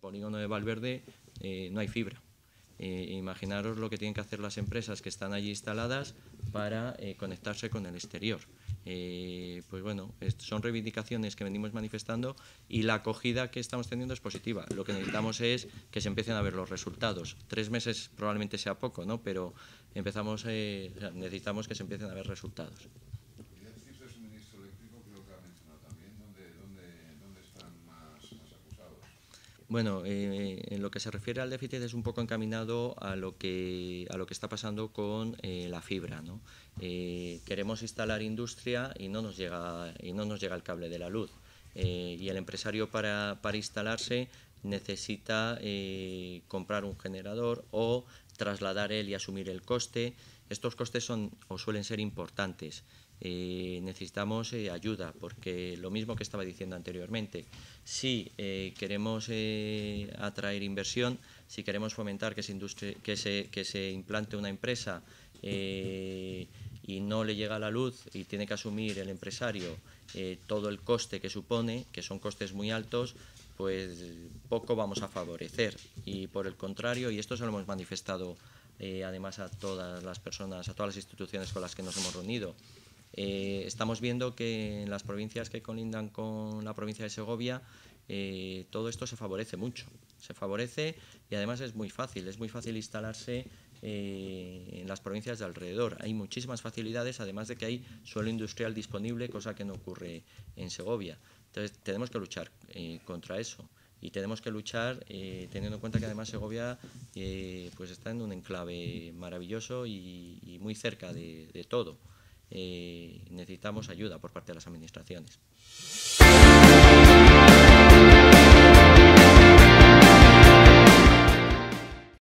polígono de Valverde eh, no hay fibra. Eh, imaginaros lo que tienen que hacer las empresas que están allí instaladas para eh, conectarse con el exterior. pues bueno, son reivindicaciones que venimos manifestando y la acogida que estamos teniendo es positiva. Lo que necesitamos es que se empiecen a ver los resultados. Tres meses probablemente sea poco, ¿no? pero empezamos, necesitamos que se empiecen a ver resultados. Bueno, eh, en lo que se refiere al déficit es un poco encaminado a lo que, a lo que está pasando con eh, la fibra. ¿no? Eh, queremos instalar industria y no nos llega, y no nos llega el cable de la luz. y el empresario para, para instalarse necesita comprar un generador o trasladar él y asumir el coste. Estos costes son o suelen ser importantes. Eh, necesitamos eh, ayuda, porque lo mismo que estaba diciendo anteriormente, si eh, queremos atraer inversión, si queremos fomentar que se, que que se implante una empresa y no le llega la luz y tiene que asumir el empresario eh, todo el coste que supone, que son costes muy altos, pues poco vamos a favorecer. Y por el contrario, y esto se lo hemos manifestado eh, además a todas las personas, a todas las instituciones con las que nos hemos reunido, eh, estamos viendo que en las provincias que colindan con la provincia de Segovia, todo esto se favorece mucho se favorece y además es muy fácil, es muy fácil instalarse eh, en las provincias de alrededor. Hay muchísimas facilidades, además de que hay suelo industrial disponible, cosa que no ocurre en Segovia. Entonces tenemos que luchar eh, contra eso y tenemos que luchar eh, teniendo en cuenta que además Segovia pues está en un enclave maravilloso y, muy cerca de todo. necesitamos ayuda por parte de las administraciones.